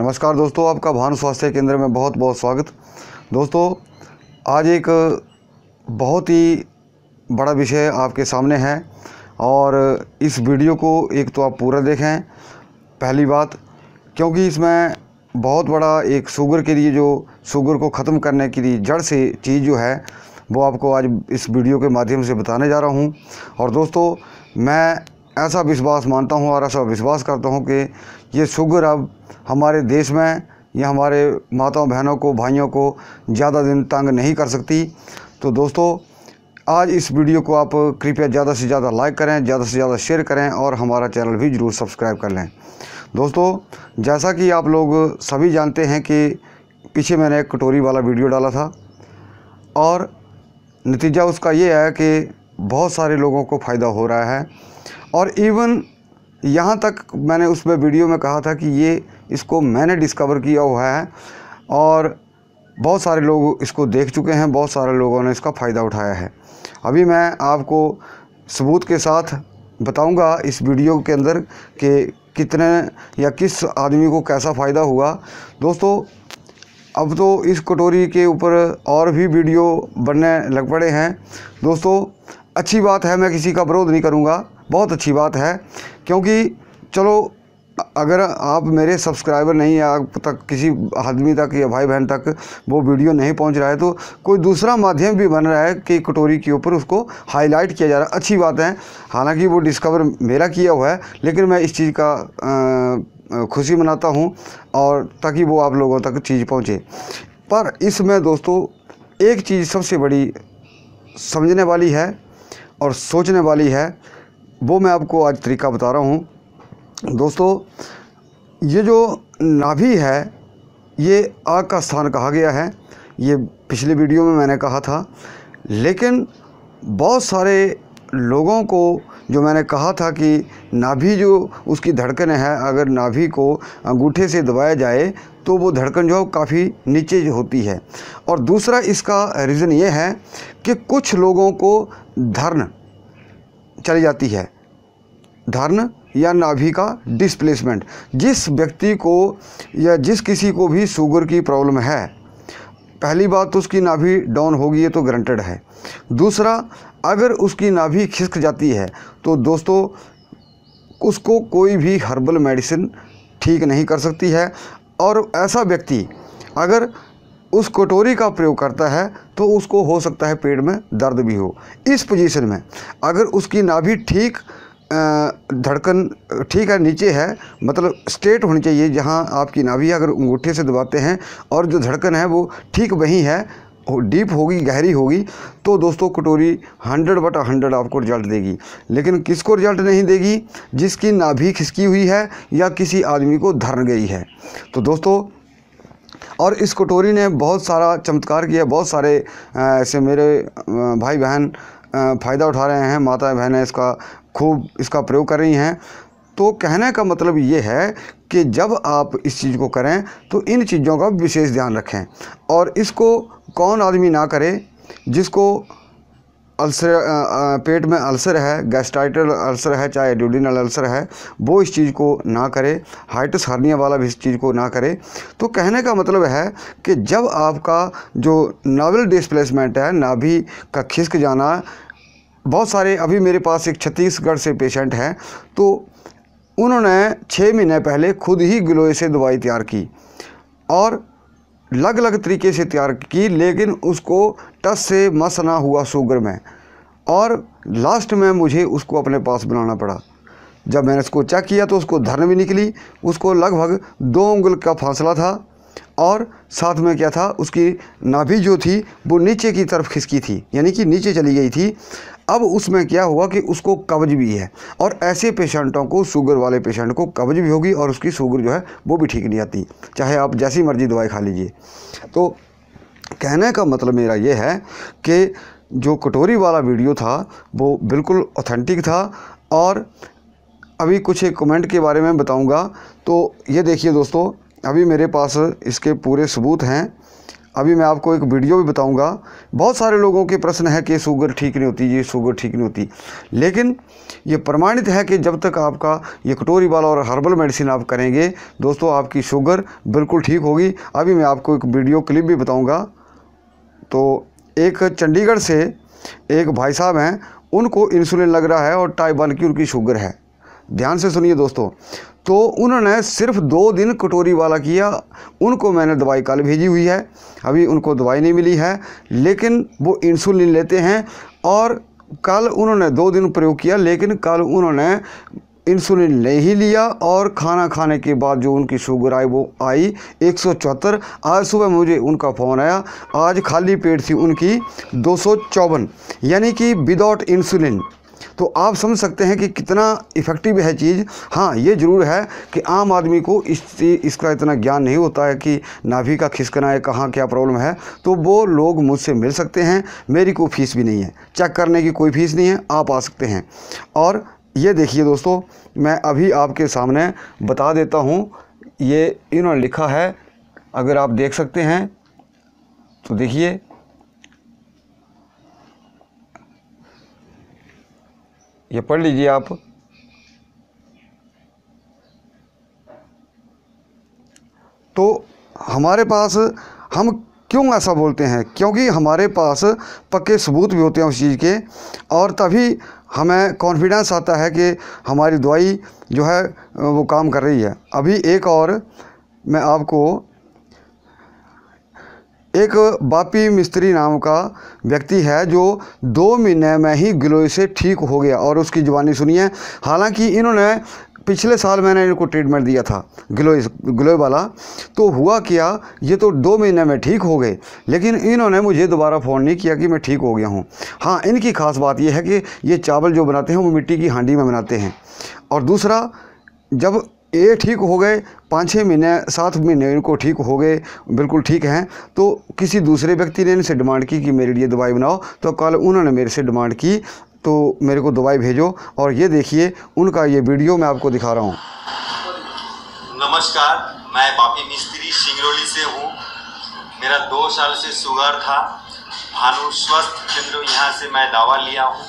नमस्कार दोस्तों आपका भानु स्वास्थ्य केंद्र में बहुत बहुत स्वागत दोस्तों आज एक बहुत ही बड़ा विषय आपके सामने है और इस वीडियो को एक तो आप पूरा देखें पहली बात क्योंकि इसमें बहुत बड़ा एक शुगर के लिए जो शुगर को ख़त्म करने के लिए जड़ से चीज़ जो है वो आपको आज इस वीडियो के माध्यम से बताने जा रहा हूँ और दोस्तों मैं ऐसा विश्वास मानता हूँ और ऐसा विश्वास करता हूँ कि ये शुगर अब हमारे देश में या हमारे माताओं बहनों को भाइयों को ज़्यादा दिन तंग नहीं कर सकती तो दोस्तों आज इस वीडियो को आप कृपया ज़्यादा से ज़्यादा लाइक करें ज़्यादा से ज़्यादा शेयर करें और हमारा चैनल भी ज़रूर सब्सक्राइब कर लें दोस्तों जैसा कि आप लोग सभी जानते हैं कि पीछे मैंने एक कटोरी वाला वीडियो डाला था और नतीजा उसका ये है कि बहुत सारे लोगों को फ़ायदा हो रहा है और इवन यहाँ तक मैंने उसमें वीडियो में कहा था कि ये इसको मैंने डिस्कवर किया हुआ है और बहुत सारे लोग इसको देख चुके हैं बहुत सारे लोगों ने इसका फ़ायदा उठाया है अभी मैं आपको सबूत के साथ बताऊंगा इस वीडियो के अंदर कि कितने या किस आदमी को कैसा फ़ायदा हुआ दोस्तों अब तो इस कटोरी के ऊपर और भी वीडियो बनने लग पड़े हैं दोस्तों अच्छी बात है मैं किसी का विरोध नहीं करूँगा बहुत अच्छी बात है क्योंकि चलो अगर आप मेरे सब्सक्राइबर नहीं है आप तक किसी आदमी तक या भाई बहन तक वो वीडियो नहीं पहुंच रहा है तो कोई दूसरा माध्यम भी बन रहा है कि कटोरी के ऊपर उसको हाईलाइट किया जा रहा है अच्छी बात है हालांकि वो डिस्कवर मेरा किया हुआ है लेकिन मैं इस चीज़ का खुशी मनाता हूँ और ताकि वो आप लोगों तक चीज़ पहुँचे पर इसमें दोस्तों एक चीज़ सबसे बड़ी समझने वाली है और सोचने वाली है वो मैं आपको आज तरीका बता रहा हूँ दोस्तों ये जो नाभि है ये आग का स्थान कहा गया है ये पिछले वीडियो में मैंने कहा था लेकिन बहुत सारे लोगों को जो मैंने कहा था कि नाभि जो उसकी धड़कन है अगर नाभि को अंगूठे से दबाया जाए तो वो धड़कन जो है काफ़ी नीचे होती है और दूसरा इसका रीज़न ये है कि कुछ लोगों को धर्ण चली जाती है धर्न या नाभि का डिस्प्लेसमेंट जिस व्यक्ति को या जिस किसी को भी शुगर की प्रॉब्लम है पहली बात तो उसकी नाभि डाउन होगी ये तो ग्रंटेड है दूसरा अगर उसकी नाभि खिसक जाती है तो दोस्तों उसको कोई भी हर्बल मेडिसिन ठीक नहीं कर सकती है और ऐसा व्यक्ति अगर उस कटोरी का प्रयोग करता है तो उसको हो सकता है पेट में दर्द भी हो इस पोजीशन में अगर उसकी नाभि ठीक धड़कन ठीक है नीचे है मतलब स्ट्रेट होनी चाहिए जहाँ आपकी नाभि अगर अंगूठे से दबाते हैं और जो धड़कन है वो ठीक वहीं है डीप होगी गहरी होगी तो दोस्तों कटोरी हंड्रेड बटा हंड्रेड आपको रिजल्ट देगी लेकिन किसको रिजल्ट नहीं देगी जिसकी नाभि खिसकी हुई है या किसी आदमी को धर गई है तो दोस्तों और इस कटोरी ने बहुत सारा चमत्कार किया बहुत सारे ऐसे मेरे भाई बहन फ़ायदा उठा रहे हैं माता बहनें इसका खूब इसका प्रयोग कर रही हैं तो कहने का मतलब ये है कि जब आप इस चीज़ को करें तो इन चीज़ों का विशेष ध्यान रखें और इसको कौन आदमी ना करे जिसको अल्सर पेट में अल्सर है गैस्ट्राइटल अल्सर है चाहे ड्यूडिनल अल्सर है वो इस चीज़ को ना करे हाइटस हार्निया वाला भी इस चीज़ को ना करे तो कहने का मतलब है कि जब आपका जो नावल डिस्प्लेसमेंट है नाभि का खिसक जाना बहुत सारे अभी मेरे पास एक छत्तीसगढ़ से पेशेंट हैं तो उन्होंने छः महीने पहले खुद ही ग्लोए से दवाई तैयार की और अलग अलग तरीके से तैयार की लेकिन उसको टस से मस ना हुआ शुगर में और लास्ट में मुझे उसको अपने पास बनाना पड़ा जब मैंने उसको चेक किया तो उसको धर्म भी निकली उसको लगभग दो उंगल का फासला था और साथ में क्या था उसकी नाभि जो थी वो नीचे की तरफ खिसकी थी यानी कि नीचे चली गई थी अब उसमें क्या हुआ कि उसको कब्ज भी है और ऐसे पेशेंटों को शुगर वाले पेशेंट को कब्ज भी होगी और उसकी शुगर जो है वो भी ठीक नहीं आती चाहे आप जैसी मर्ज़ी दवाई खा लीजिए तो कहने का मतलब मेरा ये है कि जो कटोरी वाला वीडियो था वो बिल्कुल ऑथेंटिक था और अभी कुछ एक कमेंट के बारे में बताऊंगा तो ये देखिए दोस्तों अभी मेरे पास इसके पूरे सबूत हैं अभी मैं आपको एक वीडियो भी बताऊंगा बहुत सारे लोगों के प्रश्न है कि शुगर ठीक नहीं होती ये शुगर ठीक नहीं होती लेकिन ये प्रमाणित है कि जब तक आपका ये कटोरी वाला और हर्बल मेडिसिन आप करेंगे दोस्तों आपकी शुगर बिल्कुल ठीक होगी अभी मैं आपको एक वीडियो क्लिप भी बताऊँगा तो एक चंडीगढ़ से एक भाई साहब हैं उनको इंसुलिन लग रहा है और टाइप वन की उनकी शुगर है ध्यान से सुनिए दोस्तों तो उन्होंने सिर्फ दो दिन कटोरी वाला किया उनको मैंने दवाई कल भेजी हुई है अभी उनको दवाई नहीं मिली है लेकिन वो इंसुलिन लेते हैं और कल उन्होंने दो दिन प्रयोग किया लेकिन कल उन्होंने इंसुलिन नहीं लिया और खाना खाने के बाद जो उनकी शुगर आई वो आई एक आज सुबह मुझे उनका फ़ोन आया आज खाली पेट थी उनकी दो यानी कि विदाउट इंसुलिन तो आप समझ सकते हैं कि कितना इफ़ेक्टिव है चीज़ हाँ ये ज़रूर है कि आम आदमी को इस इसका इतना ज्ञान नहीं होता है कि नाभि का खिसकना है कहाँ क्या प्रॉब्लम है तो वो लोग मुझसे मिल सकते हैं मेरी कोई फ़ीस भी नहीं है चेक करने की कोई फ़ीस नहीं है आप आ सकते हैं और ये देखिए दोस्तों मैं अभी आपके सामने बता देता हूँ ये इन्होंने लिखा है अगर आप देख सकते हैं तो देखिए ये पढ़ लीजिए आप तो हमारे पास हम क्यों ऐसा बोलते हैं क्योंकि हमारे पास पक्के सबूत भी होते हैं उस चीज़ के और तभी हमें कॉन्फिडेंस आता है कि हमारी दवाई जो है वो काम कर रही है अभी एक और मैं आपको एक बापी मिस्त्री नाम का व्यक्ति है जो दो महीने में ही गिलोय से ठीक हो गया और उसकी जुबानी सुनिए हालांकि इन्होंने पिछले साल मैंने इनको ट्रीटमेंट दिया था ग्लोई ग्लोई वाला तो हुआ क्या ये तो दो महीने में ठीक हो गए लेकिन इन्होंने मुझे दोबारा फ़ोन नहीं किया कि मैं ठीक हो गया हूँ हाँ इनकी ख़ास बात यह है कि ये चावल जो बनाते हैं वो मिट्टी की हांडी में बनाते हैं और दूसरा जब ये ठीक हो गए पाँच छः महीने सात महीने इनको ठीक हो गए बिल्कुल ठीक हैं तो किसी दूसरे व्यक्ति ने इनसे डिमांड की कि मेरे लिए दवाई बनाओ तो कल उन्होंने मेरे से डिमांड की तो मेरे को दवाई भेजो और ये देखिए उनका ये वीडियो मैं आपको दिखा रहा हूँ नमस्कार मैं बापी मिस्त्री सिंगरौली से हूँ मेरा दो साल से शुगर था भानु स्वास्थ्य केंद्र यहाँ से मैं दावा लिया हूँ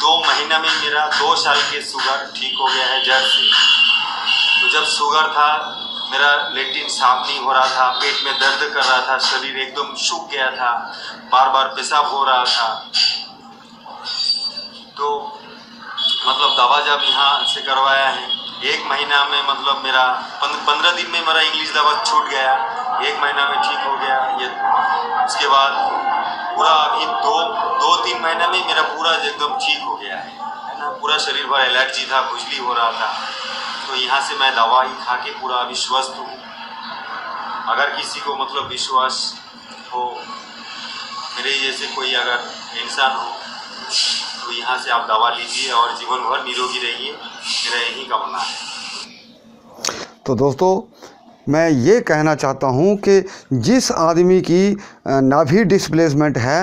दो महीना में मेरा दो साल के शुगर ठीक हो गया है जर्सी से तो जब शुगर था मेरा लेटिन साफ नहीं हो रहा था पेट में दर्द कर रहा था शरीर एकदम सूख गया था बार बार पेशाब हो रहा था तो मतलब दवा जब यहाँ से करवाया है एक महीना में मतलब मेरा पंद्रह दिन में मेरा इंग्लिश दवा छूट गया एक महीना में ठीक हो गया ये उसके बाद पूरा अभी दो दो तीन महीना में मेरा पूरा एकदम ठीक हो गया है ना पूरा शरीर भर एलर्जी था खुजली हो रहा था तो यहाँ से मैं दवा ही खा के पूरा विश्वस्त हूँ अगर किसी को मतलब विश्वास हो मेरे जैसे कोई अगर इंसान हो तो यहाँ से आप दवा लीजिए और जीवन भर निरोगी रहिए मेरा यही कामना है तो दोस्तों मैं ये कहना चाहता हूँ कि जिस आदमी की नाभि डिस्प्लेसमेंट है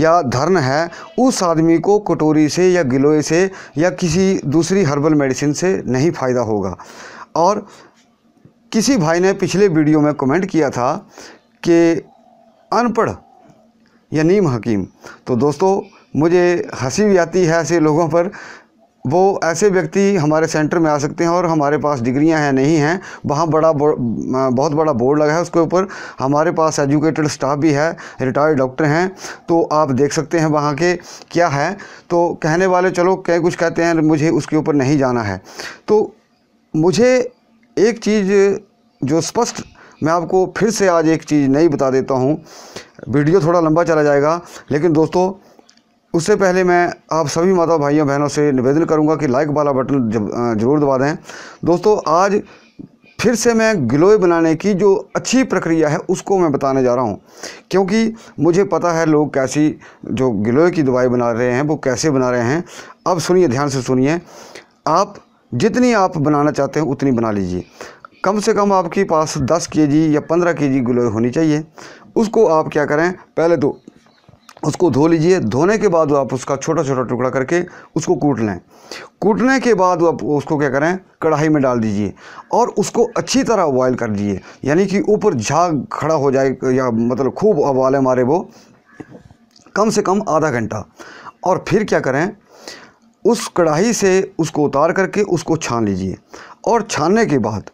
या धर्न है उस आदमी को कटोरी से या गिलोय से या किसी दूसरी हर्बल मेडिसिन से नहीं फ़ायदा होगा और किसी भाई ने पिछले वीडियो में कमेंट किया था कि अनपढ़ या नीम हकीम तो दोस्तों मुझे हंसी भी आती है ऐसे लोगों पर वो ऐसे व्यक्ति हमारे सेंटर में आ सकते हैं और हमारे पास डिग्रियां हैं नहीं हैं वहाँ बड़ा बहुत बड़ा बोर्ड लगा है उसके ऊपर हमारे पास एजुकेटेड स्टाफ भी है रिटायर्ड डॉक्टर हैं तो आप देख सकते हैं वहाँ के क्या है तो कहने वाले चलो क्या कुछ कहते हैं मुझे उसके ऊपर नहीं जाना है तो मुझे एक चीज़ जो स्पष्ट मैं आपको फिर से आज एक चीज़ नहीं बता देता हूँ वीडियो थोड़ा लंबा चला जाएगा लेकिन दोस्तों उससे पहले मैं आप सभी माता भाइयों बहनों से निवेदन करूंगा कि लाइक वाला बटन जरूर दबा दें दोस्तों आज फिर से मैं गिलोय बनाने की जो अच्छी प्रक्रिया है उसको मैं बताने जा रहा हूँ क्योंकि मुझे पता है लोग कैसी जो गिलोय की दवाई बना रहे हैं वो कैसे बना रहे हैं अब सुनिए ध्यान से सुनिए आप जितनी आप बनाना चाहते हैं उतनी बना लीजिए कम से कम आपके पास दस के जी या पंद्रह के जी गिलोय होनी चाहिए उसको आप क्या करें पहले तो उसको धो लीजिए धोने के बाद आप उसका छोटा छोटा टुकड़ा करके उसको कूट लें कूटने के बाद आप उसको क्या करें कढ़ाई में डाल दीजिए और उसको अच्छी तरह बॉयल कर दीजिए यानी कि ऊपर झाग खड़ा हो जाए या मतलब खूब उबाले मारे वो कम से कम आधा घंटा और फिर क्या करें उस कढ़ाई से उसको उतार करके उसको छान लीजिए और छानने के बाद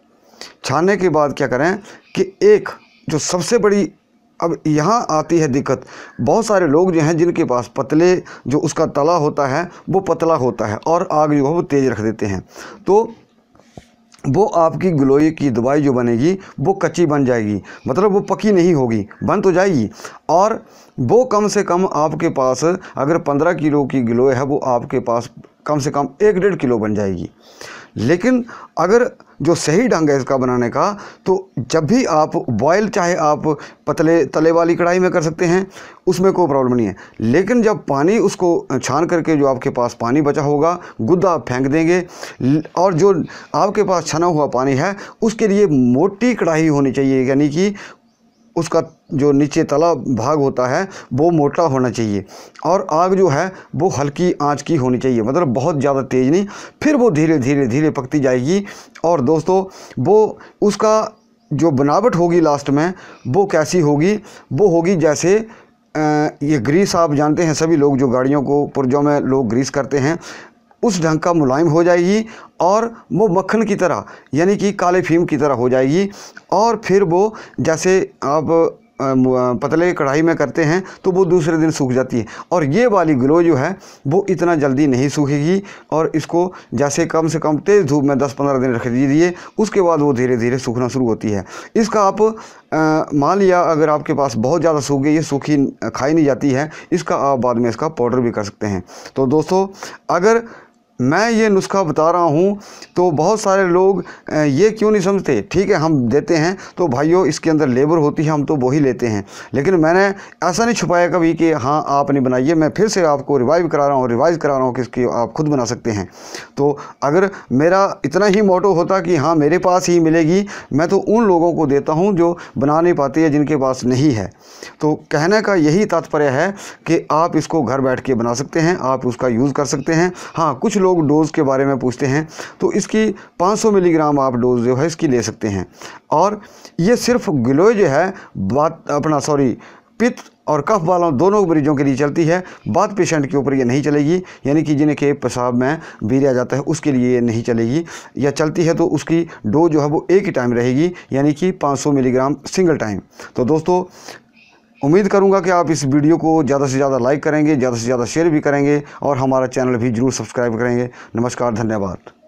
छानने के बाद क्या करें कि एक जो सबसे बड़ी अब यहाँ आती है दिक्कत बहुत सारे लोग जो हैं जिनके पास पतले जो उसका तला होता है वो पतला होता है और आग जो है वो तेज़ रख देते हैं तो वो आपकी ग्लोई की दवाई जो बनेगी वो कच्ची बन जाएगी मतलब वो पकी नहीं होगी बन तो जाएगी और वो कम से कम आपके पास अगर पंद्रह किलो की ग्लोए है वो आपके पास कम से कम एक डेढ़ किलो बन जाएगी लेकिन अगर जो सही ढंग है इसका बनाने का तो जब भी आप बॉयल चाहे आप पतले तले वाली कढ़ाई में कर सकते हैं उसमें कोई प्रॉब्लम नहीं है लेकिन जब पानी उसको छान करके जो आपके पास पानी बचा होगा गुद्दा आप फेंक देंगे और जो आपके पास छना हुआ पानी है उसके लिए मोटी कढ़ाई होनी चाहिए यानी कि उसका जो नीचे तला भाग होता है वो मोटा होना चाहिए और आग जो है वो हल्की आंच की होनी चाहिए मतलब बहुत ज़्यादा तेज़ नहीं फिर वो धीरे धीरे धीरे पकती जाएगी और दोस्तों वो उसका जो बनावट होगी लास्ट में वो कैसी होगी वो होगी जैसे ये ग्रीस आप जानते हैं सभी लोग जो गाड़ियों को पुरजों में लोग ग्रीस करते हैं उस ढंग का मुलायम हो जाएगी और वो मक्खन की तरह यानी कि काले फीम की तरह हो जाएगी और फिर वो जैसे आप पतले कढ़ाई में करते हैं तो वो दूसरे दिन सूख जाती है और ये वाली ग्लो जो है वो इतना जल्दी नहीं सूखेगी और इसको जैसे कम से कम तेज़ धूप में 10-15 दिन रख दीजिए उसके बाद वो धीरे धीरे सूखना शुरू होती है इसका आप मान लिया अगर आपके पास बहुत ज़्यादा सूख गई ये सूखी खाई नहीं जाती है इसका आप बाद में इसका पाउडर भी कर सकते हैं तो दोस्तों अगर मैं ये नुस्खा बता रहा हूँ तो बहुत सारे लोग ये क्यों नहीं समझते ठीक है हम देते हैं तो भाइयों इसके अंदर लेबर होती है हम तो वही लेते हैं लेकिन मैंने ऐसा नहीं छुपाया कभी कि हाँ आप नहीं बनाइए मैं फिर से आपको रिवाइव करा रहा हूँ रिवाइज करा रहा हूँ कि इसकी आप खुद बना सकते हैं तो अगर मेरा इतना ही मोटो होता कि हाँ मेरे पास ही मिलेगी मैं तो उन लोगों को देता हूँ जो बना नहीं पाते हैं जिनके पास नहीं है तो कहने का यही तात्पर्य है कि आप इसको घर बैठ के बना सकते हैं आप उसका यूज़ कर सकते हैं हाँ कुछ लोग डोज़ के बारे में पूछते हैं तो इसकी 500 मिलीग्राम आप डोज़ जो है इसकी ले सकते हैं और ये सिर्फ गिलोय जो है बात अपना सॉरी पित्त और कफ वालों दोनों मरीजों के लिए चलती है बाद पेशेंट के ऊपर ये नहीं चलेगी यानी कि जिन्हें के पेशाब में बीरिया जाता है उसके लिए ये नहीं चलेगी या चलती है तो उसकी डोज जो है वो एक ही टाइम रहेगी यानी कि 500 मिलीग्राम सिंगल टाइम तो दोस्तों उम्मीद करूंगा कि आप इस वीडियो को ज़्यादा से ज़्यादा लाइक करेंगे ज़्यादा से ज़्यादा शेयर भी करेंगे और हमारा चैनल भी ज़रूर सब्सक्राइब करेंगे नमस्कार धन्यवाद